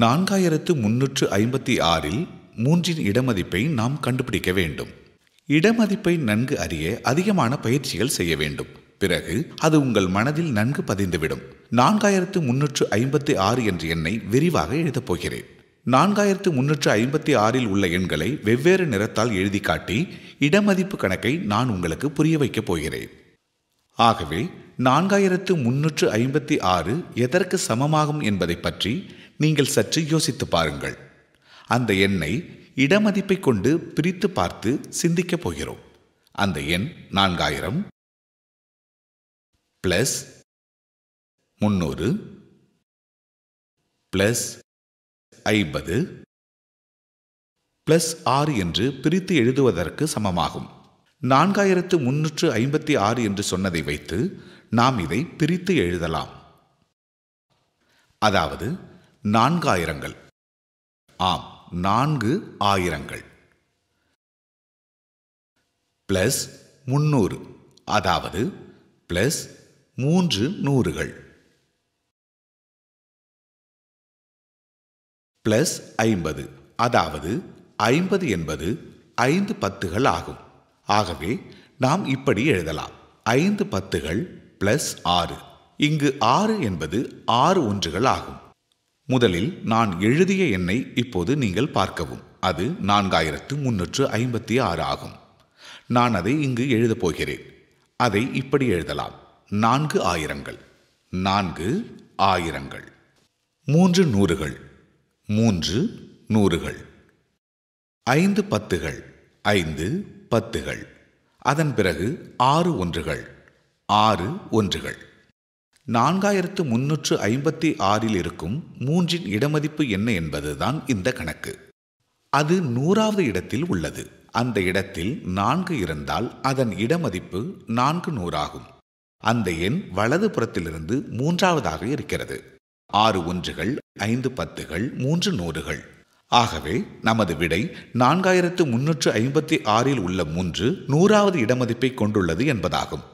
நான்காயிரத்து முன்னூற்று ஐம்பத்தி ஆறில் மூன்றின் இடமதிப்பை நாம் கண்டுபிடிக்க வேண்டும் இடமதிப்பை நன்கு அறிய அதிகமான பயிற்சிகள் செய்ய வேண்டும் பிறகு அது உங்கள் மனதில் நன்கு பதிந்துவிடும் நான்காயிரத்து முன்னூற்று ஐம்பத்தி ஆறு என்ற எண்ணை விரிவாக எழுதப் போகிறேன் நான்காயிரத்து முன்னூற்று ஐம்பத்தி ஆறில் உள்ள எண்களை வெவ்வேறு நிறத்தால் எழுதி காட்டி இடமதிப்பு கணக்கை நான் உங்களுக்கு புரிய வைக்கப் போகிறேன் ஆகவே நான்காயிரத்து முன்னூற்று ஐம்பத்தி ஆறு எதற்கு சமமாகும் என்பதை பற்றி நீங்கள் சற்று யோசித்து பாருங்கள் அந்த எண்ணை இடமதிப்பை கொண்டு பிரித்து பார்த்து சிந்திக்கப் போகிறோம் அந்த எண் நான்காயிரம் பிளஸ் முன்னூறு பிளஸ் ஐம்பது பிளஸ் ஆறு என்று பிரித்து எழுதுவதற்கு சமமாகும் நான்காயிரத்து முன்னூற்று ஐம்பத்தி ஆறு என்று சொன்னதை வைத்து நாம் இதை பிரித்து எழுதலாம் அதாவது நான்காயிரங்கள் ஆம் நான்கு ஆயிரங்கள் பிளஸ் முன்னூறு அதாவது பிளஸ் மூன்று நூறுகள் பிளஸ் ஐம்பது அதாவது ஐம்பது என்பது ஐந்து பத்துகள் ஆகும் ஆகவே நாம் இப்படி எழுதலாம் ஐந்து பத்துகள் பிளஸ் ஆறு இங்கு ஆறு என்பது ஆறு ஒன்றுகள் ஆகும் முதலில் நான் எழுதிய எண்ணை இப்போது நீங்கள் பார்க்கவும் அது நான்காயிரத்து முன்னூற்று ஐம்பத்தி ஆறு ஆகும் நான் அதை இங்கு எழுதப் போகிறேன் அதை இப்படி எழுதலாம் நான்கு ஆயிரங்கள் நான்கு ஆயிரங்கள் மூன்று நூறுகள் மூன்று நூறுகள் ஐந்து பத்துகள் ஐந்து பத்துகள் அதன் பிறகு ஆறு ஒன்றுகள் ஆறு ஒன்றுகள் நான்காயிரத்து முன்னூற்று ஐம்பத்தி ஆறில் இருக்கும் மூன்றின் இடமதிப்பு என்ன என்பதுதான் இந்த கணக்கு அது நூறாவது இடத்தில் உள்ளது அந்த இடத்தில் நான்கு இருந்தால் அதன் இடமதிப்பு நான்கு நூறாகும் அந்த எண் வலது புறத்திலிருந்து மூன்றாவதாக இருக்கிறது ஆறு ஒன்றுகள் ஐந்து பத்துகள் மூன்று நூறுகள் ஆகவே நமது விடை நான்காயிரத்து முன்னூற்று ஐம்பத்தி ஆறில் உள்ள மூன்று நூறாவது இடமதிப்பை கொண்டுள்ளது என்பதாகும்